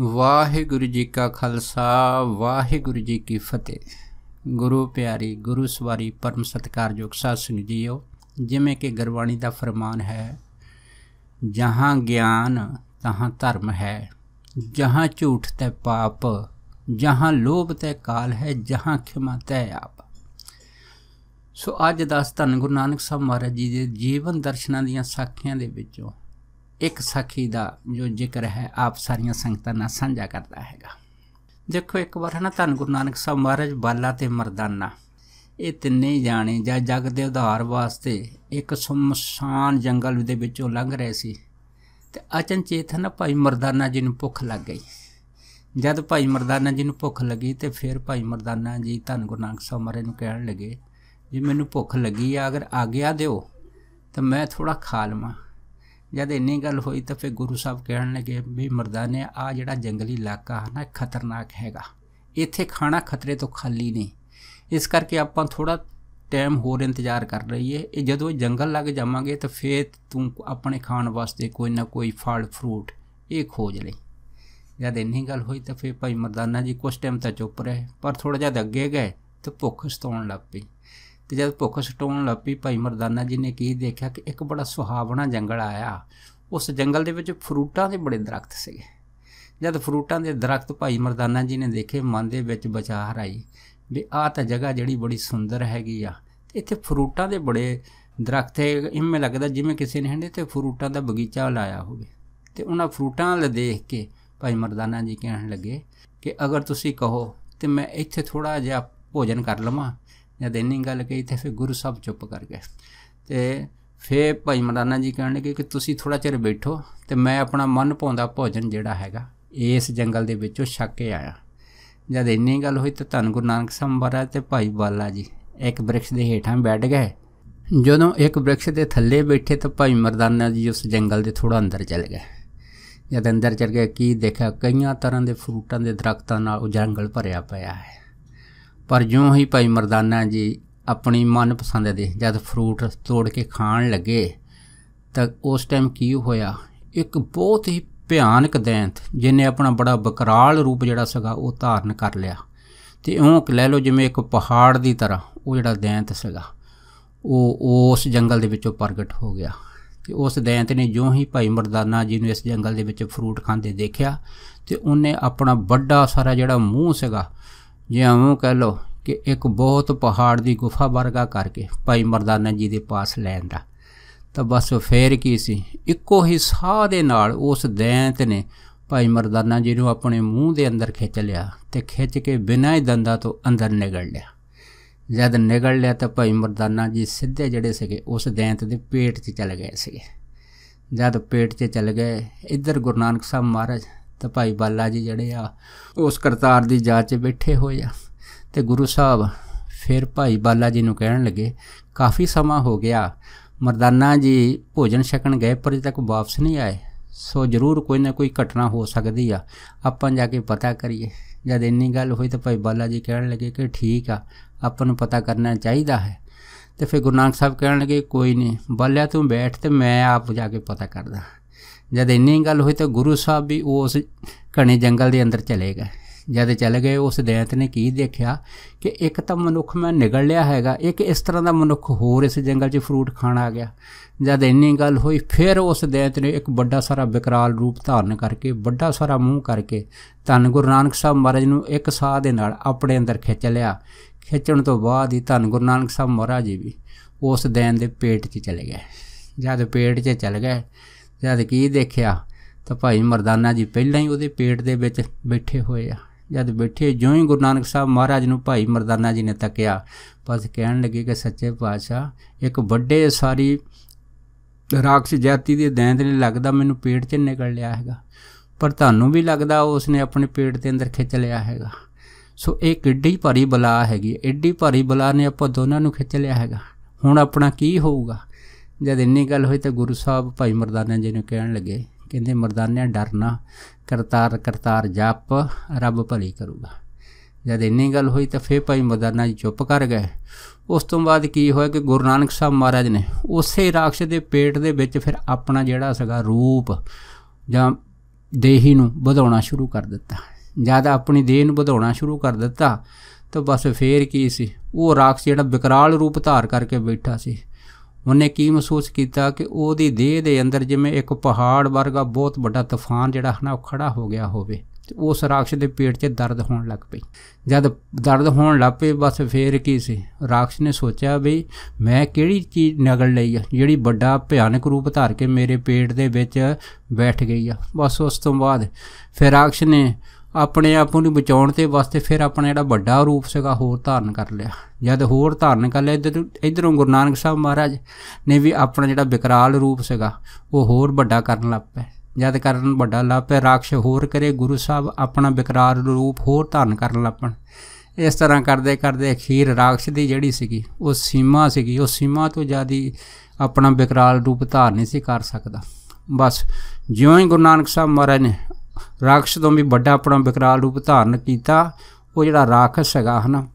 ਵਾਹਿਗੁਰੂ ਜੀ ਕਾ ਖਾਲਸਾ ਵਾਹਿਗੁਰੂ ਜੀ ਕੀ ਫਤਿਹ ਗੁਰੂ ਪਿਆਰੀ ਗੁਰੂ ਸਵਾਰੀ ਪਰਮ ਸਤਕਾਰਯੋਗ ਸਾਧ ਸੰਗਤ ਜੀਓ ਜਿਵੇਂ ਕਿ ਗੁਰਬਾਣੀ ਦਾ ਫਰਮਾਨ ਹੈ ਜਹਾਂ ਗਿਆਨ ਤਹਾਂ ਧਰਮ ਹੈ ਜਹਾਂ ਝੂਠ ਤੇ ਪਾਪ ਜਹਾਂ ਲੋਭ ਤੇ ਕਾਲ ਹੈ ਜਹਾਂ ਖਿਮਾ ਤੇ ਆਪ ਸੋ ਅੱਜ ਦਾ ਧੰਨ ਗੁਰੂ ਨਾਨਕ ਸਾਹਿਬ ਮਹਾਰਾਜ ਜੀ ਦੇ ਜੀਵਨ ਦਰਸ਼ਨਾਂ ਦੀਆਂ ਸਾਖੀਆਂ ਦੇ ਵਿੱਚੋਂ ਇੱਕ ਸਾਖੀ ਦਾ ਜੋ ਜ਼ਿਕਰ ਹੈ ਆਪ ਸਾਰੀਆਂ ਸੰਗਤਾਂ ਨਾਲ ਸਾਂਝਾ ਕਰਦਾ ਹੈਗਾ ਦੇਖੋ ਇੱਕ ਵਾਰ ਨਾ ਧੰਨ ਗੁਰੂ ਨਾਨਕ ਸਾਹਿਬ ਮਹਾਰਾਜ ਬਾਲਾ ਤੇ ਮਰਦਾਨਾ ਇਹ ਤਿੰਨੇ ਜਾਣੇ ਜਾਂ ਜਗ ਦੇ ਉਧਾਰ ਵਾਸਤੇ ਇੱਕ ਸੁਮਸਾਨ ਜੰਗਲ ਦੇ ਵਿੱਚੋਂ ਲੰਘ ਰਹੇ ਸੀ ਤੇ ਅਚਨਚੇਤ ਹਨਾ ਭਾਈ ਮਰਦਾਨਾ ਜੀ ਨੂੰ ਭੁੱਖ ਲੱਗ ਗਈ ਜਦ ਭਾਈ ਮਰਦਾਨਾ ਜੀ ਨੂੰ ਭੁੱਖ ਲੱਗੀ ਤੇ ਫਿਰ ਭਾਈ ਮਰਦਾਨਾ ਜੀ ਧੰਨ ਗੁਰੂ ਨਾਨਕ ਸਾਹਿਬ ਮਹਾਰਾਜ ਨੂੰ ਕਹਿਣ ਲੱਗੇ ਜੇ ਮੈਨੂੰ ਭੁੱਖ ਲੱਗੀ ਆ ਅਗਰ ਆਗਿਆ ਦਿਓ ਤਾਂ ਮੈਂ ਥੋੜਾ ਖਾ ਲਵਾਂ ਜਦ ਇੰਨੀ ਗੱਲ ਹੋਈ ਤਾਂ ਫਿਰ ਗੁਰੂ ਸਾਹਿਬ ਕਹਿਣ ਲੱਗੇ ਵੀ ਮਰਦਾਨੇ ਆ ਜਿਹੜਾ ਜੰਗਲੀ ਇਲਾਕਾ ਹੈ ਨਾ ਖਤਰਨਾਕ ਹੈਗਾ ਇੱਥੇ ਖਾਣਾ ਖਤਰੇ ਤੋਂ ਖਾਲੀ ਨਹੀਂ ਇਸ ਕਰਕੇ ਆਪਾਂ ਥੋੜਾ ਟਾਈਮ ਹੋਰ ਇੰਤਜ਼ਾਰ ਕਰ ਰਹੀਏ ਇਹ ਜਦੋਂ ਜੰਗਲ ਲੱਗ ਜਾਵਾਂਗੇ ਤਾਂ ਫੇਰ ਤੂੰ ਆਪਣੇ ਖਾਣ ਵਾਸਤੇ ਕੋਈ ਨਾ ਕੋਈ ਫਲ ਫਰੂਟ ਇਹ ਖੋਜ ਲੈ ਜਦ ਇੰਨੀ ਗੱਲ ਹੋਈ ਤਾਂ ਫੇਰ ਭਾਈ ਮਰਦਾਨਾ ਜੀ ਕੁਝ ਟਾਈਮ ਤਾਂ ਚੁੱਪ ਰਹੇ ਪਰ ਥੋੜਾ ਜਿਹਾ ਅੱਗੇ ਗਏ ਤੇ ਭੁੱਖ ਸਤਾਉਣ ਲੱਗ ਪਈ ਤੇ ਜਦ ਭੁੱਖ ਸਟੋਣ ਲੱਪੀ ਭਾਈ ਮਰਦਾਨਾ ਜੀ ਨੇ ਕੀ ਦੇਖਿਆ ਕਿ ਇੱਕ ਬੜਾ ਸੁਹਾਵਣਾ ਜੰਗਲ ਆਇਆ ਉਸ ਜੰਗਲ ਦੇ ਵਿੱਚ ਫਰੂਟਾਂ ਦੇ ਬੜੇ ਦਰਖਤ ਸੀਗੇ ਜਦ ਫਰੂਟਾਂ ਦੇ ਦਰਖਤ ਭਾਈ ਮਰਦਾਨਾ ਜੀ ਨੇ ਦੇਖੇ ਮਨ ਦੇ ਵਿੱਚ ਵਿਚਾਰ ਆਈ ਵੀ ਆਹ ਤਾਂ ਜਗ੍ਹਾ ਜਿਹੜੀ ਬੜੀ ਸੁੰਦਰ ਹੈਗੀ ਆ ਇੱਥੇ ਫਰੂਟਾਂ ਦੇ ਬੜੇ ਦਰਖਤ ਹੈ ਇਵੇਂ ਲੱਗਦਾ ਜਿਵੇਂ ਕਿਸੇ ਨੇ ਇੱਥੇ ਤੇ ਫਰੂਟਾਂ ਦਾ ਬਗੀਚਾ ਲਾਇਆ ਹੋਵੇ ਤੇ ਉਹਨਾਂ ਫਰੂਟਾਂ ਵੱਲ ਦੇਖ ਕੇ ਭਾਈ ਮਰਦਾਨਾ ਜੀ ਕਹਿਣ ਲੱਗੇ ਕਿ ਅਗਰ ਤੁਸੀਂ ਕਹੋ ਤੇ ਮੈਂ ਇੱਥੇ ਥੋੜਾ ਜਿਹਾ ਭੋਜਨ ਕਰ ਲਵਾਂ ਜਦ ਇੰਨੀ ਗੱਲ ਕਹੀ ਤੇ ਫਿਰ ਗੁਰੂ ਸਾਹਿਬ ਚੁੱਪ ਕਰ ਗਏ ਤੇ ਫੇ ਭਾਈ ਮਰਦਾਨਾ ਜੀ ਕਹਿਣ ਲੱਗੇ ਕਿ ਤੁਸੀਂ ਥੋੜਾ ਚਿਰ ਬੈਠੋ ਤੇ ਮੈਂ ਆਪਣਾ ਮਨ ਪਾਉਂਦਾ ਭੋਜਨ ਜਿਹੜਾ ਹੈਗਾ ਇਸ ਜੰਗਲ ਦੇ ਵਿੱਚੋਂ ਛੱਕ ਕੇ ਆਇਆ ਜਦ ਇੰਨੀ ਗੱਲ ਹੋਈ ਤਾਂ ਧੰਨ ਗੁਰੂ ਨਾਨਕ ਸਾਹਿਬ ਮਹਾਰਾਜ ਤੇ ਭਾਈ ਬਾਲਾ ਜੀ ਇੱਕ ਬ੍ਰਿਕਸ਼ ਦੇ ਹੇਠਾਂ ਬੈਠ ਗਏ ਜਦੋਂ ਇੱਕ ਬ੍ਰਿਕਸ਼ ਦੇ ਥੱਲੇ ਬੈਠੇ ਤਾਂ ਭਾਈ ਮਰਦਾਨਾ ਜੀ ਉਸ ਜੰਗਲ ਦੇ ਥੋੜਾ ਅੰਦਰ ਚਲੇ ਗਏ ਜਦ ਅੰਦਰ ਚਲ ਗਏ ਕੀ ਦੇਖਿਆ ਕਈਆਂ ਤਰ੍ਹਾਂ ਦੇ ਫਰੂਟਾਂ ਦੇ ਦਰਖਤਾਂ ਨਾਲ ਉਹ ਜੰਗਲ ਭਰਿਆ ਪਿਆ ਹੈ ਪਰ ਜਿਉਂ ਹੀ ਭਾਈ ਮਰਦਾਨਾ ਜੀ ਆਪਣੀ ਮਨਪਸੰਦ ਦੇ ਜਦ ਫਰੂਟ ਤੋੜ ਕੇ ਖਾਣ ਲੱਗੇ ਤਾਂ ਉਸ ਟਾਈਮ ਕੀ ਹੋਇਆ ਇੱਕ ਬਹੁਤ ਹੀ ਭਿਆਨਕ ਦੈਂਤ ਜਿਨੇ ਆਪਣਾ ਬੜਾ ਬਕਰਾਲ ਰੂਪ ਜਿਹੜਾ ਸੀਗਾ ਉਹ ਧਾਰਨ ਕਰ ਲਿਆ ਤੇ ਉਹ ਲੈ ਲਓ ਜਿਵੇਂ ਇੱਕ ਪਹਾੜ ਦੀ ਤਰ੍ਹਾਂ ਉਹ ਜਿਹੜਾ ਦੈਂਤ ਸੀਗਾ ਉਹ ਉਸ ਜੰਗਲ ਦੇ ਵਿੱਚੋਂ ਪ੍ਰਗਟ ਹੋ ਗਿਆ ਤੇ ਉਸ ਦੈਂਤ ਨੇ ਜਿਉਂ ਹੀ ਭਾਈ ਮਰਦਾਨਾ ਜੀ ਨੂੰ ਇਸ ਜੰਗਲ ਦੇ ਵਿੱਚ ਫਰੂਟ ਖਾਂਦੇ ਦੇਖਿਆ ਤੇ ਉਹਨੇ ਆਪਣਾ ਵੱਡਾ ਸਾਰਾ ਜਿਹੜਾ ਮੂੰਹ ਸੀਗਾ ਜਿਵੇਂ ਕਹ ਲੋ ਕਿ ਇੱਕ ਬਹੁਤ ਪਹਾੜ ਦੀ ਗੁਫਾ ਵਰਗਾ ਕਰਕੇ ਭਾਈ ਮਰਦਾਨਾ ਜੀ ਦੇ ਪਾਸ ਲੈਂਦਾ ਤਾਂ ਬਸ ਫੇਰ ਕੀ ਸੀ ਇੱਕੋ ਹੀ ਸਾਹ ਦੇ ਨਾਲ ਉਸ ਦੈਂਤ ਨੇ ਭਾਈ ਮਰਦਾਨਾ ਜੀ ਨੂੰ ਆਪਣੇ ਮੂੰਹ ਦੇ ਅੰਦਰ ਖਿੱਚ ਲਿਆ ਤੇ ਖਿੱਚ ਕੇ ਬਿਨਾਂ ਹੀ ਦੰਦਾਂ ਤੋਂ ਅੰਦਰ ਨਿਗਲ ਲਿਆ ਜਦ ਨਿਗਲ ਲਿਆ ਤਾਂ ਭਾਈ ਮਰਦਾਨਾ ਜੀ ਸਿੱਧੇ ਜਿਹੜੇ ਸੀਗੇ ਉਸ ਦੈਂਤ ਦੇ ਪੇਟ 'ਚ ਚਲੇ ਗਏ ਸੀਗੇ ਜਦ ਪੇਟ 'ਚ ਚਲੇ ਗਏ ਇੱਧਰ ਗੁਰੂ ਨਾਨਕ ਸਾਹਿਬ ਮਹਾਰਾਜ ਤਾਂ ਭਾਈ ਬਾਲਾ ਜੀ ਜਿਹੜੇ ਆ ਉਸ ਕਰਤਾਰ ਦੀ ਜਾਂਚ 'ਚ ਬੈਠੇ ਹੋਏ ਆ ਤੇ ਗੁਰੂ ਸਾਹਿਬ ਫਿਰ ਭਾਈ ਬਾਲਾ ਜੀ ਨੂੰ ਕਹਿਣ ਲੱਗੇ ਕਾਫੀ ਸਮਾਂ ਹੋ ਗਿਆ ਮਰਦਾਨਾ ਜੀ ਭੋਜਨ ਛਕਣ ਗਏ ਪਰ ਅਜੇ ਤੱਕ ਵਾਪਸ ਨਹੀਂ ਆਏ ਸੋ ਜ਼ਰੂਰ ਕੋਈ ਨਾ ਕੋਈ ਘਟਨਾ ਹੋ ਸਕਦੀ ਆ ਆਪਾਂ ਜਾ ਕੇ ਪਤਾ ਕਰੀਏ ਜਦ ਇੰਨੀ ਗੱਲ ਹੋਈ ਤਾਂ ਭਾਈ ਬਾਲਾ ਜੀ ਕਹਿਣ ਲੱਗੇ ਕਿ ਠੀਕ ਆ ਆਪਾਂ ਨੂੰ ਪਤਾ ਕਰਨਾ ਚਾਹੀਦਾ ਹੈ ਤੇ ਫਿਰ ਗੁਰਨਾਨਕ ਸਾਹਿਬ ਕਹਿਣ ਲੱਗੇ ਕੋਈ ਨਹੀਂ ਬਾਲਿਆ ਤੂੰ ਬੈਠ ਤੇ ਮੈਂ ਆਪ ਜਾ ਕੇ ਪਤਾ ਕਰਦਾ ਜਦ ਇੰਨੀ ਗੱਲ ਹੋਈ ਤਾਂ ਗੁਰੂ ਸਾਹਿਬ ਵੀ ਉਸ ਘਣੇ ਜੰਗਲ ਦੇ ਅੰਦਰ ਚਲੇ ਗਏ ਜਦ ਚਲੇ ਗਏ ਉਸ ਦੇਤ ਨੇ ਕੀ ਦੇਖਿਆ ਕਿ ਇੱਕ ਤਾਂ ਮਨੁੱਖ ਮੈਂ ਨਿਗਲ ਲਿਆ ਹੈਗਾ ਇੱਕ ਇਸ ਤਰ੍ਹਾਂ ਦਾ ਮਨੁੱਖ ਹੋਰ ਇਸ ਜੰਗਲ 'ਚ ਫਰੂਟ ਖਾਣ ਆ ਗਿਆ ਜਦ ਇੰਨੀ ਗੱਲ ਹੋਈ ਫਿਰ ਉਸ ਦੇਤ ਨੇ ਇੱਕ ਵੱਡਾ ਸਾਰਾ ਵਿਕਰਾਲ ਰੂਪ ਧਾਰਨ ਕਰਕੇ ਵੱਡਾ ਸਾਰਾ ਮੂੰਹ ਕਰਕੇ ਧੰਨ ਗੁਰੂ ਨਾਨਕ ਸਾਹਿਬ ਮਹਾਰਾਜ ਨੂੰ ਇੱਕ ਸਾਹ ਦੇ ਨਾਲ ਆਪਣੇ ਅੰਦਰ ਖਿੱਚ ਲਿਆ ਖਿੱਚਣ ਤੋਂ ਬਾਅਦ ਹੀ ਧੰਨ ਗੁਰੂ ਨਾਨਕ ਸਾਹਿਬ ਮਹਾਰਾਜ ਜੀ ਵੀ ਉਸ ਦੇਨ ਦੇ ਪੇਟ 'ਚ ਚਲੇ ਗਏ ਜਦ ਪੇਟ 'ਚ ਚਲੇ ਗਏ ਜਦ ਕੀ ਦੇਖਿਆ ਤਾਂ ਭਾਈ ਮਰਦਾਨਾ ਜੀ ਪਹਿਲਾਂ ਹੀ ਉਹਦੇ ਪੇਟ ਦੇ ਵਿੱਚ ਬੈਠੇ ਹੋਏ ਆ ਜਦ ਬੈਠੇ ਜਿਉਂ ਹੀ ਗੁਰੂ ਨਾਨਕ ਸਾਹਿਬ ਮਹਾਰਾਜ ਨੂੰ ਭਾਈ ਮਰਦਾਨਾ ਜੀ ਨੇ ਤੱਕਿਆ ਬਸ ਕਹਿਣ ਲੱਗੇ ਕਿ ਸੱਚੇ ਪਾਤਸ਼ਾਹ ਇੱਕ ਵੱਡੇ ਸਾਰੀ ਰਾਖਸ਼ ਜਾਤੀ ਦੇ ਦੈਂਤ ਨੇ ਲੱਗਦਾ ਮੈਨੂੰ ਪੇਟ 'ਚ ਨਿਕਲ ਲਿਆ ਹੈਗਾ ਪਰ ਤੁਹਾਨੂੰ ਵੀ ਲੱਗਦਾ ਉਸ ਨੇ ਆਪਣੇ ਪੇਟ ਦੇ ਅੰਦਰ ਖਿੱਚ ਲਿਆ ਹੈਗਾ ਸੋ ਇਹ ਕਿੱਡੀ ਭਾਰੀ ਬਲਾ ਹੈਗੀ ਐਡੀ ਭਾਰੀ ਬਲਾ ਨੇ ਆਪਾਂ ਦੋਨਾਂ ਨੂੰ ਖਿੱਚ ਲਿਆ ਹੈਗਾ ਹੁਣ ਆਪਣਾ ਕੀ ਹੋਊਗਾ ਜਦ ਇੰਨੀ ਗੱਲ ਹੋਈ ਤਾਂ ਗੁਰੂ ਸਾਹਿਬ ਭਾਈ ਮਰਦਾਨਾ ਜੀ ਨੂੰ ਕਹਿਣ ਲੱਗੇ ਕਹਿੰਦੇ ਮਰਦਾਨਿਆਂ ਡਰਨਾ ਕਰਤਾਰ ਕਰਤਾਰ ਜਪ ਰੱਬ ਭਲੀ ਕਰੂਗਾ ਜਦ ਇੰਨੀ ਗੱਲ ਹੋਈ ਤਾਂ ਫੇਰ ਭਾਈ ਮਰਦਾਨਾ ਜੀ ਚੁੱਪ ਕਰ ਗਏ ਉਸ ਤੋਂ ਬਾਅਦ ਕੀ ਹੋਇਆ ਕਿ ਗੁਰੂ ਨਾਨਕ ਸਾਹਿਬ ਮਹਾਰਾਜ ਨੇ ਉਸੇ ਰਾਖਸ਼ ਦੇ ਪੇਟ ਦੇ ਵਿੱਚ ਫਿਰ ਆਪਣਾ ਜਿਹੜਾ ਸਗਾ ਰੂਪ ਜਾਂ ਦੇਹੀ ਨੂੰ ਵਧਾਉਣਾ ਸ਼ੁਰੂ ਕਰ ਦਿੱਤਾ ਜਦ ਆਪਣੀ ਦੇਹ ਨੂੰ ਵਧਾਉਣਾ ਸ਼ੁਰੂ ਕਰ ਦਿੱਤਾ ਤਾਂ ਬਸ ਫੇਰ ਕੀ ਸੀ ਉਹ ਰਾਖਸ਼ ਜਿਹੜਾ ਵਿਕਰਾਲ ਰੂਪ ਧਾਰ ਕਰਕੇ ਬੈਠਾ ਸੀ ਉਹਨੇ ਕੀ ਮਹਿਸੂਸ ਕੀਤਾ ਕਿ ਉਹਦੀ ਦੇਹ ਦੇ ਅੰਦਰ ਜਿਵੇਂ ਇੱਕ ਪਹਾੜ ਵਰਗਾ ਬਹੁਤ ਵੱਡਾ ਤੂਫਾਨ ਜਿਹੜਾ ਹਨਾ ਉਹ ਖੜਾ ਹੋ ਗਿਆ ਹੋਵੇ ਤੇ ਉਸ ਰਾਖਸ਼ ਦੇ ਪੇਟ 'ਚ ਦਰਦ ਹੋਣ ਲੱਗ ਪਈ ਜਦ ਦਰਦ ਹੋਣ ਲੱਗ ਪਈ ਬਸ ਫੇਰ ਕੀ ਸੀ ਰਾਖਸ਼ ਨੇ ਸੋਚਿਆ ਵੀ ਮੈਂ ਕਿਹੜੀ ਚੀਜ਼ ਨਗਲ ਲਈ ਆ ਜਿਹੜੀ ਵੱਡਾ ਭਿਆਨਕ ਰੂਪ ਧਾਰ ਕੇ ਮੇਰੇ ਪੇਟ ਦੇ ਵਿੱਚ ਬੈਠ ਗਈ ਆ ਬਸ ਉਸ ਤੋਂ ਬਾਅਦ ਫੇਰ ਰਾਖਸ਼ ਨੇ ਆਪਣੇ ਆਪ ਨੂੰ ਬਚਾਉਣ ਤੇ ਵਾਸਤੇ ਫਿਰ ਆਪਣਾ ਜਿਹੜਾ ਵੱਡਾ ਰੂਪ ਸੀਗਾ ਹੋਰ ਧਾਰਨ ਕਰ ਲਿਆ ਜਦ ਹੋਰ ਧਾਰਨ ਕਰ ਲਿਆ ਇਧਰ ਇਧਰੋਂ ਗੁਰੂ ਨਾਨਕ ਸਾਹਿਬ ਮਹਾਰਾਜ ਨੇ ਵੀ ਆਪਣਾ ਜਿਹੜਾ ਵਿਕਰਾਲ ਰੂਪ ਸੀਗਾ ਉਹ ਹੋਰ ਵੱਡਾ ਕਰਨ ਲੱਗ ਪਏ ਜਦ ਕਰਨ ਵੱਡਾ ਲੱਗ ਪਏ ਰਾਖਸ਼ ਹੋਰ ਕਰੇ ਗੁਰੂ ਸਾਹਿਬ ਆਪਣਾ ਵਿਕਰਾਲ ਰੂਪ ਹੋਰ ਧਾਰਨ ਕਰਨ ਲੱਪਣ ਇਸ ਤਰ੍ਹਾਂ ਕਰਦੇ ਕਰਦੇ ਅਖੀਰ ਰਾਖਸ਼ ਦੀ ਜਿਹੜੀ ਸੀਗੀ ਉਹ ਸੀਮਾ ਸੀਗੀ ਉਹ ਸੀਮਾ ਤੋਂ ਜ਼ਿਆਦੀ ਆਪਣਾ ਵਿਕਰਾਲ ਰੂਪ ਧਾਰਨ ਨਹੀਂ ਸੀ ਕਰ ਸਕਦਾ ਬਸ ਜਿਉਂ ਹੀ ਗੁਰੂ ਨਾਨਕ ਸਾਹਿਬ ਮਹਾਰਾਜ ਨੇ ਰਾਖਸ਼ ਤੋਂ ਵੀ ਵੱਡਾ ਆਪਣਾ ਵਿਕਰਾਲ ਰੂਪ ਧਾਰਨ ਕੀਤਾ ਉਹ ਜਿਹੜਾ ਰਾਖਸ਼ ਹੈਗਾ ਹਨਾ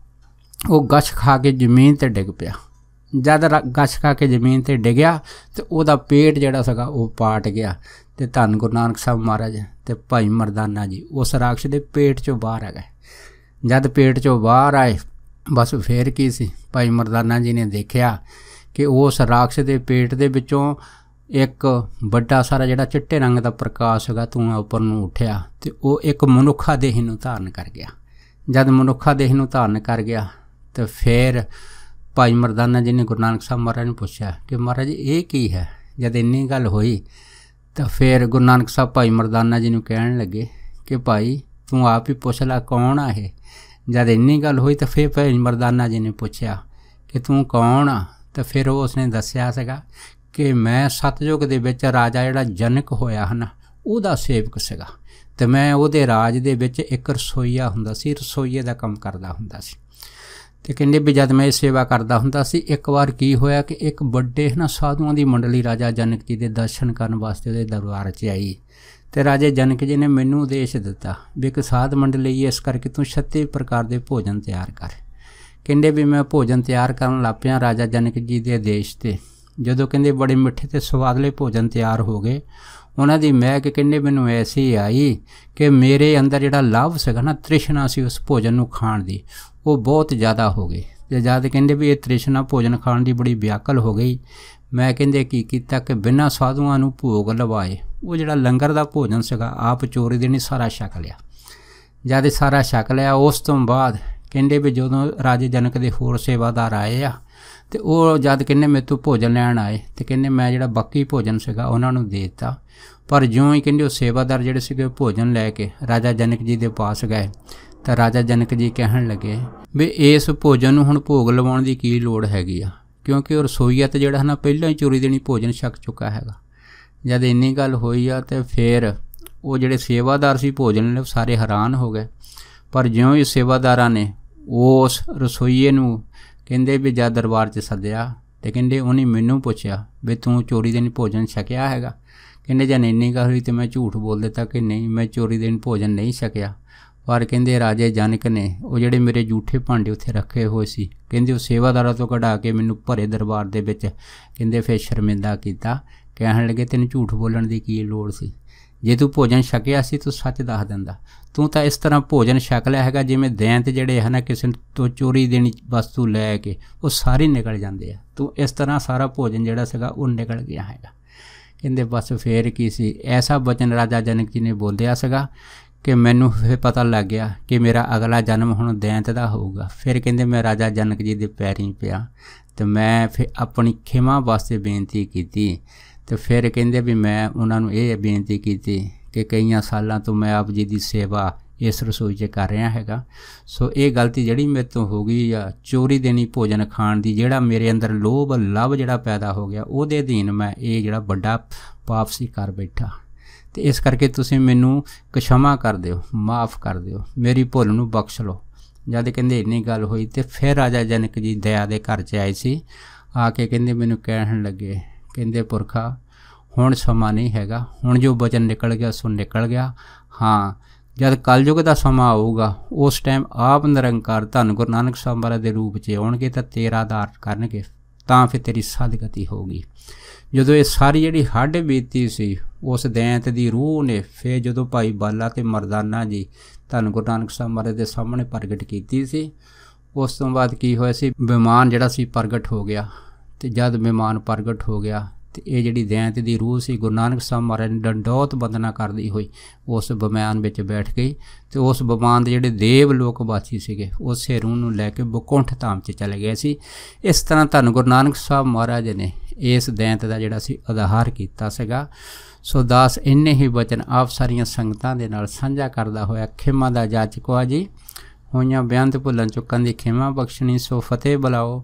ਉਹ ਗਛ ਖਾ ਕੇ ਜ਼ਮੀਨ ਤੇ ਡਿੱਗ ਪਿਆ ਜਦ ਗਛ ਖਾ ਕੇ ਜ਼ਮੀਨ ਤੇ ਡਿੱਗਿਆ ਤੇ ਉਹਦਾ ਪੇਟ ਜਿਹੜਾ ਸੀਗਾ ਉਹ ਪਾਟ ਗਿਆ ਤੇ ਧੰਨ ਗੁਰੂ ਨਾਨਕ ਸਾਹਿਬ ਮਹਾਰਾਜ ਤੇ ਭਾਈ ਮਰਦਾਨਾ ਜੀ ਉਸ ਰਾਖਸ਼ ਦੇ ਪੇਟ ਚੋਂ ਬਾਹਰ ਆ ਗਏ ਜਦ ਪੇਟ ਚੋਂ ਬਾਹਰ ਆਏ ਬਸ ਫੇਰ ਕੀ ਸੀ ਭਾਈ ਮਰਦਾਨਾ ਜੀ ਨੇ ਦੇਖਿਆ ਕਿ ਉਸ ਰਾਖਸ਼ ਦੇ ਪੇਟ ਦੇ ਵਿੱਚੋਂ ਇੱਕ ਵੱਡਾ ਸਾਰਾ ਜਿਹੜਾ ਚਿੱਟੇ ਰੰਗ ਦਾ ਪ੍ਰਕਾਸ਼ ਹੈਗਾ ਧੂਆਂ ਉੱਪਰ ਨੂੰ ਉੱਠਿਆ ਤੇ ਉਹ ਇੱਕ ਮਨੁੱਖਾ ਦੇਹ ਨੂੰ ਧਾਰਨ ਕਰ ਗਿਆ ਜਦ ਮਨੁੱਖਾ ਦੇਹ ਨੂੰ ਧਾਰਨ ਕਰ ਗਿਆ ਤੇ ਫਿਰ ਭਾਈ ਮਰਦਾਨਾ ਜੀ ਨੇ ਗੁਰੂ ਨਾਨਕ ਸਾਹਿਬ ਮਹਾਰਾਜ ਨੂੰ ਪੁੱਛਿਆ ਕਿ ਮਹਾਰਾਜ ਇਹ ਕੀ ਹੈ ਜਦ ਇੰਨੀ ਗੱਲ ਹੋਈ ਤਾਂ ਫਿਰ ਗੁਰੂ ਨਾਨਕ ਸਾਹਿਬ ਭਾਈ ਮਰਦਾਨਾ ਜੀ ਨੂੰ ਕਹਿਣ ਲੱਗੇ ਕਿ ਭਾਈ ਤੂੰ ਆਪ ਹੀ ਪੁੱਛ ਲੈ ਕੌਣ ਆ ਇਹ ਜਦ ਇੰਨੀ ਗੱਲ ਹੋਈ ਤਾਂ ਫਿਰ ਭਾਈ ਮਰਦਾਨਾ ਜੀ ਨੇ ਪੁੱਛਿਆ ਕਿ ਤੂੰ ਕੌਣ ਆ ਤਾਂ ਫਿਰ ਉਹ ਉਸਨੇ ਦੱਸਿਆ ਸੀਗਾ ਕਿ ਮੈਂ ਸਤਜੁਗ ਦੇ ਵਿੱਚ ਰਾਜਾ ਜਿਹੜਾ ਜਨਕ ਹੋਇਆ ਹਨ ਉਹਦਾ ਸੇਵਕ ਸੀਗਾ ਤੇ ਮੈਂ ਉਹਦੇ ਰਾਜ ਦੇ ਵਿੱਚ ਇੱਕ ਰਸੋਈਆ ਹੁੰਦਾ ਸੀ ਰਸੋਈਏ ਦਾ ਕੰਮ ਕਰਦਾ ਹੁੰਦਾ ਸੀ ਤੇ ਕਹਿੰਦੇ ਵੀ ਜਦ ਮੈਂ ਸੇਵਾ ਕਰਦਾ ਹੁੰਦਾ ਸੀ ਇੱਕ ਵਾਰ ਕੀ ਹੋਇਆ ਕਿ ਇੱਕ ਵੱਡੇ ਹਨਾ ਸਾਧੂਆਂ ਦੀ ਮੰਡਲੀ ਰਾਜਾ ਜਨਕ ਜੀ ਦੇ ਦਰਸ਼ਨ ਕਰਨ ਵਾਸਤੇ ਉਹਦੇ ਦਰਬਾਰ 'ਚ ਆਈ ਤੇ ਰਾਜੇ ਜਨਕ ਜੀ ਨੇ ਮੈਨੂੰ ਉਦੇਸ਼ ਦਿੱਤਾ ਵੀ ਇੱਕ ਸਾਧ ਮੰਡਲੀ ਇਸ ਕਰਕੇ ਤੂੰ 36 ਪ੍ਰਕਾਰ ਦੇ ਭੋਜਨ ਤਿਆਰ ਕਰ ਕਹਿੰਦੇ ਵੀ ਮੈਂ ਭੋਜਨ ਤਿਆਰ ਕਰਨ ਲੱਪਿਆ ਰਾਜਾ ਜਨਕ ਜੀ ਦੇ ਆਦੇਸ਼ ਤੇ ਜਦੋਂ ਕਹਿੰਦੇ ਬੜੇ ਮਿੱਠੇ ਤੇ ਸਵਾਦਲੇ ਭੋਜਨ ਤਿਆਰ ਹੋ ਗਏ ਉਹਨਾਂ ਦੀ ਮਹਿਕ ਕਹਿੰਦੇ ਮੈਨੂੰ ਐਸੀ ਆਈ ਕਿ ਮੇਰੇ ਅੰਦਰ ਜਿਹੜਾ ਲਵ ਸੀਗਾ ਨਾ ਤ੍ਰਿਸ਼ਨਾ ਸੀ ਉਸ ਭੋਜਨ ਨੂੰ ਖਾਣ ਦੀ ਉਹ ਬਹੁਤ ਜ਼ਿਆਦਾ ਹੋ ਗਈ ਤੇ ਜਦ ਕਹਿੰਦੇ ਵੀ ਇਹ ਤ੍ਰਿਸ਼ਨਾ ਭੋਜਨ ਖਾਣ ਦੀ ਬੜੀ ਵਿਆਕਲ ਹੋ ਗਈ ਮੈਂ ਕਹਿੰਦੇ ਕੀ ਕੀਤਾ ਕਿ ਬਿਨਾਂ ਸਾਧੂਆਂ ਨੂੰ ਭੋਗ ਲਵਾਏ ਉਹ ਜਿਹੜਾ ਲੰਗਰ ਦਾ ਭੋਜਨ ਸੀਗਾ ਆਪ ਚੋਰੀ ਦੇਣੀ ਸਾਰਾ ਛਕ ਲਿਆ ਜਦ ਸਾਰਾ ਛਕ ਲਿਆ ਉਸ ਤੋਂ ਬਾਅਦ ਕਹਿੰਦੇ ਵੀ ਜਦੋਂ ਰਾਜੇ ਜਨਕ ਦੇ ਹੋਰ ਸੇਵਾਦਾਰ ਆਏ ਆ ਤੇ ਉਹ ਜਦ ਕਿੰਨੇ ਮੇਰੇ ਤੋਂ ਭੋਜਨ ਲੈਣ ਆਏ ਤੇ ਕਿੰਨੇ ਮੈਂ ਜਿਹੜਾ ਬਾਕੀ ਭੋਜਨ ਸੀਗਾ ਉਹਨਾਂ ਨੂੰ ਦੇ ਦਿੱਤਾ ਪਰ ਜਿਉਂ ਹੀ ਕਹਿੰਦੇ ਉਹ ਸੇਵਾਦਾਰ ਜਿਹੜੇ ਸੀਗੇ ਭੋਜਨ ਲੈ ਕੇ ਰਾਜਾ ਜਨਕ ਜੀ ਦੇ ਪਾਸ ਗਏ ਤਾਂ ਰਾਜਾ ਜਨਕ ਜੀ ਕਹਿਣ ਲੱਗੇ ਵੀ ਇਸ ਭੋਜਨ ਨੂੰ ਹੁਣ ਭੋਗ ਲਵਾਉਣ ਦੀ ਕੀ ਲੋੜ ਹੈਗੀ ਆ ਕਿਉਂਕਿ ਉਹ ਰਸੋਈਆ ਤੇ ਜਿਹੜਾ ਹਨਾ ਪਹਿਲਾਂ ਹੀ ਚੋਰੀ ਦੇਣੀ ਭੋਜਨ ਛਕ ਚੁੱਕਾ ਹੈਗਾ ਜਦ ਇੰਨੀ ਗੱਲ ਹੋਈ ਆ ਤੇ ਫੇਰ ਉਹ ਜਿਹੜੇ ਸੇਵਾਦਾਰ ਸੀ ਭੋਜਨ ਲਈ ਸਾਰੇ ਹੈਰਾਨ ਹੋ ਗਏ ਪਰ ਜਿਉਂ ਹੀ ਸੇਵਾਦਾਰਾਂ ਨੇ ਉਸ ਰਸੋਈਏ ਨੂੰ ਕਹਿੰਦੇ ਵੀ ਜਦ ਦਰਬਾਰ 'ਚ ਸੱਦਿਆ ਤੇ ਕਹਿੰਦੇ ਉਹਨੇ ਮੈਨੂੰ ਪੁੱਛਿਆ ਵੀ ਤੂੰ ਚੋਰੀ ਨਹੀਂ ਭੋਜਨ ਛਕਿਆ ਹੈਗਾ ਕਹਿੰਦੇ ਜਾਂ ਨਹੀਂ ਗੱਲ ਹੋਈ ਤੇ ਮੈਂ ਝੂਠ ਬੋਲ ਦਿੱਤਾ ਕਿ ਨਹੀਂ ਮੈਂ ਚੋਰੀ ਨਹੀਂ ਭੋਜਨ ਨਹੀਂ ਛਕਿਆ ਪਰ ਕਹਿੰਦੇ ਰਾਜੇ ਜਨਕ ਨੇ ਉਹ ਜਿਹੜੇ ਮੇਰੇ ਝੂਠੇ ਭਾਂਡੇ ਉੱਥੇ ਰੱਖੇ ਹੋਏ ਸੀ ਕਹਿੰਦੇ ਉਹ ਸੇਵਾਦਾਰਾਂ ਤੋਂ ਕਢਾ ਕੇ ਮੈਨੂੰ ਭਰੇ ਦਰਬਾਰ ਦੇ ਵਿੱਚ ਕਹਿੰਦੇ ਫੇਰ ਸ਼ਰਮਿੰਦਾ ਕੀਤਾ ਕਹਿਣ ਲੱਗੇ ਤੈਨੂੰ ਝੂਠ ਬੋਲਣ ਦੀ ਕੀ ਲੋੜ ਸੀ ਜੇ ਤੂੰ ਭੋਜਨ ਛਕਿਆ ਸੀ ਤੂੰ ਸੱਚ ਦੱਸ ਦਿੰਦਾ ਤੂੰ ਤਾਂ ਇਸ ਤਰ੍ਹਾਂ ਭੋਜਨ ਛਕ ਲਿਆ ਹੈਗਾ ਜਿਵੇਂ ਦੈਂਤ ਜਿਹੜੇ ਹਨ ਕਿਸੇ ਤੋਂ ਚੋਰੀ ਦੇਣੀ ਵਸਤੂ ਲੈ ਕੇ ਉਹ ਸਾਰੇ ਨਿਕਲ ਜਾਂਦੇ ਆ ਤੂੰ ਇਸ ਤਰ੍ਹਾਂ ਸਾਰਾ ਭੋਜਨ ਜਿਹੜਾ ਸੀਗਾ ਉਹ ਨਿਕਲ ਗਿਆ ਹੈਗਾ ਕਹਿੰਦੇ ਬਸ ਫੇਰ ਕੀ ਸੀ ਐਸਾ ਬਚਨ ਰਾਜਾ ਜਨਕ ਜੀ ਨੇ ਬੋਲਿਆ ਸੀਗਾ ਕਿ ਮੈਨੂੰ ਫੇਰ ਪਤਾ ਲੱਗ ਗਿਆ ਕਿ ਮੇਰਾ ਅਗਲਾ ਜਨਮ ਹੁਣ ਦੈਂਤ ਦਾ ਹੋਊਗਾ ਫਿਰ ਕਹਿੰਦੇ ਮੈਂ ਰਾਜਾ ਜਨਕ ਜੀ ਦੇ ਪੈਰੀਂ ਪਿਆ ਤੇ ਮੈਂ ਫਿਰ ਆਪਣੀ ਖਿਮਾ ਵਾਸਤੇ ਬੇਨਤੀ ਕੀਤੀ ਤੇ ਫਿਰ ਕਹਿੰਦੇ ਵੀ ਮੈਂ ਉਹਨਾਂ ਨੂੰ ਇਹ ਬੇਨਤੀ ਕੀਤੀ ਕਿ ਕਈਆਂ ਸਾਲਾਂ ਤੋਂ ਮੈਂ ਆਪ ਜੀ ਦੀ ਸੇਵਾ ਇਸ ਰਸੋਈ 'ਚ ਕਰ ਰਿਹਾ ਹੈਗਾ ਸੋ ਇਹ ਗਲਤੀ ਜਿਹੜੀ ਮੇਰੇ ਤੋਂ ਹੋ ਗਈ ਆ ਚੋਰੀ ਦੇਣੀ ਭੋਜਨ ਖਾਣ ਦੀ ਜਿਹੜਾ ਮੇਰੇ ਅੰਦਰ ਲੋਭ ਲਵ ਜਿਹੜਾ ਪੈਦਾ ਹੋ ਗਿਆ ਉਹਦੇ ਅਧੀਨ ਮੈਂ ਇਹ ਜਿਹੜਾ ਵੱਡਾ ਪਾਪ ਸੀ ਕਰ ਬੈਠਾ ਤੇ ਇਸ ਕਰਕੇ ਤੁਸੀਂ ਮੈਨੂੰ ਕਸ਼ਮਾ ਕਰ ਦਿਓ ਮਾਫ ਕਰ ਦਿਓ ਮੇਰੀ ਭੁੱਲ ਨੂੰ ਬਖਸ਼ ਲਓ ਜਦ ਕਹਿੰਦੇ ਇੰਨੀ ਗੱਲ ਹੋਈ ਤੇ ਫਿਰ ਰਾਜਾ ਜਨਕ ਜੀ ਦਇਆ ਦੇ ਘਰ 'ਚ ਆਏ ਸੀ ਆ ਕੇ ਕਹਿੰਦੇ ਮੈਨੂੰ ਕਹਿਣ ਲੱਗੇ ਕਹਿੰਦੇ ਪੁਰਖਾ ਹੁਣ ਸਮਾਂ ਨਹੀਂ ਹੈਗਾ ਹੁਣ ਜੋ ਬਚਨ ਨਿਕਲ ਗਿਆ ਸੋ ਨਿਕਲ ਗਿਆ ਹਾਂ ਜਦ ਕਲਯੁਗ ਦਾ ਸਮਾਂ ਆਊਗਾ ਉਸ ਟਾਈਮ ਆਪ ਨਿਰੰਕਾਰ ਧੰਨ ਗੁਰੂ ਨਾਨਕ ਸਾਹਿਬ ਮਹਾਰਾਜ ਦੇ ਰੂਪ 'ਚ ਆਉਣਗੇ ਤਾਂ ਤੇਰਾ ਆਧਾਰ ਕਰਨਗੇ ਤਾਂ ਫਿਰ ਤੇਰੀ ਸਦਗਤੀ ਹੋਊਗੀ ਜਦੋਂ ਇਹ ਸਾਰੀ ਜਿਹੜੀ ਹੱਡ ਬੀਤੀ ਸੀ ਉਸ ਦੈਂਤ ਦੀ ਰੂਹ ਨੇ ਫੇ ਜਦੋਂ ਭਾਈ ਬਾਲਾ ਤੇ ਮਰਦਾਨਾ ਜੀ ਧੰਨ ਗੁਰੂ ਨਾਨਕ ਸਾਹਿਬ ਮਹਾਰਾਜ ਦੇ ਸਾਹਮਣੇ ਪ੍ਰਗਟ ਕੀਤੀ ਸੀ ਉਸ ਤੋਂ ਬਾਅਦ ਕੀ ਹੋਇਆ ਸੀ ਵਿਮਾਨ ਜਿਹੜਾ ਸੀ ਪ੍ਰਗਟ ਹੋ ਗਿਆ ਤੇ ਜਦ ਮਹਿਮਾਨ ਪ੍ਰਗਟ ਹੋ ਗਿਆ ਤੇ ਇਹ ਜਿਹੜੀ ਦੈਂਤ ਦੀ ਰੂਹ ਸੀ ਗੁਰੂ ਨਾਨਕ ਸਾਹਿਬ ਮਹਾਰਾਜ ਨੇ ਡੰਡੋਤ ਬੰਦਨਾ ਕਰਦੀ ਹੋਈ ਉਸ ਬਿਮਾਨ ਵਿੱਚ ਬੈਠ ਗਈ ਤੇ ਉਸ ਬਿਮਾਨ ਦੇ ਜਿਹੜੇ ਦੇਵ ਲੋਕ ਬਾਚੀ ਸੀਗੇ ਉਸੇ ਰੂਹ ਨੂੰ ਲੈ ਕੇ ਬਕੁੰਠ ਧਾਮ 'ਚ ਚਲੇ ਗਏ ਸੀ ਇਸ ਤਰ੍ਹਾਂ ਧੰਨ ਗੁਰੂ ਨਾਨਕ ਸਾਹਿਬ ਮਹਾਰਾਜ ਨੇ ਇਸ ਦੈਂਤ ਦਾ ਜਿਹੜਾ ਸੀ ਆਧਾਰ ਕੀਤਾ ਸੀਗਾ ਸੋ ਦਾਸ ਇੰਨੇ ਹੀ ਬਚਨ ਆਪ ਸਾਰੀਆਂ ਸੰਗਤਾਂ ਦੇ ਨਾਲ ਸਾਂਝਾ ਕਰਦਾ ਹੋਇਆ ਖਿਮਾ ਦਾ ਜਾਚਕਵਾ ਜੀ ਹੋਈਆਂ ਬਿਆੰਤ ਭੁੱਲਣ ਚੁੱਕਣ ਦੀ ਖਿਮਾ ਬਖਸ਼ਣੀ ਸੋ ਫਤਿਹ ਬਲਾਓ